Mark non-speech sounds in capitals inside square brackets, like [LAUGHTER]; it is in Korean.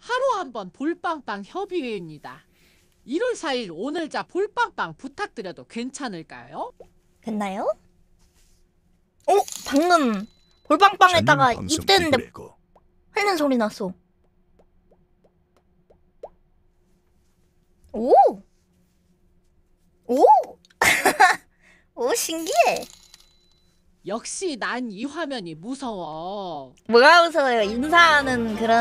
하루 한 번 볼빵빵 협의회입니다. 1월 4일 오늘자 볼빵빵 부탁드려도 괜찮을까요? 됐나요? 어? 방금 볼빵빵에다가 입대는데 흘리는 소리 났어. 오! 오! [LAUGHS] 오, 신기해. 역시 난 이 화면이 무서워. 뭐가 무서워요? 인사하는 그런.